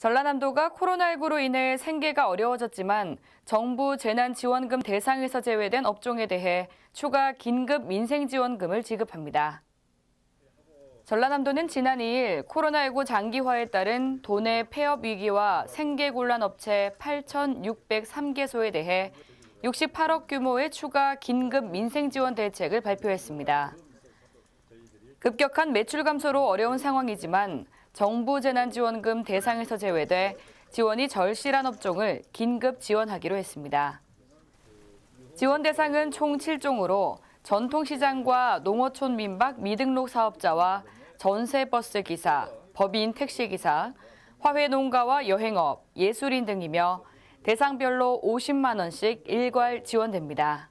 전라남도가 코로나19로 인해 생계가 어려워졌지만 정부 재난지원금 대상에서 제외된 업종에 대해 추가 긴급 민생지원금을 지급합니다. 전라남도는 지난 2일 코로나19 장기화에 따른 도내 폐업 위기와 생계 곤란 업체 8,603개소에 대해 68억 규모의 추가 긴급 민생 지원 대책을 발표했습니다. 급격한 매출 감소로 어려운 상황이지만 정부 재난지원금 대상에서 제외돼 지원이 절실한 업종을 긴급 지원하기로 했습니다. 지원 대상은 총 7종으로 전통시장과 농어촌 민박 미등록 사업자와 전세버스 기사, 법인 택시기사, 화훼농가와 여행업, 예술인 등이며 대상별로 50만 원씩 일괄 지원됩니다.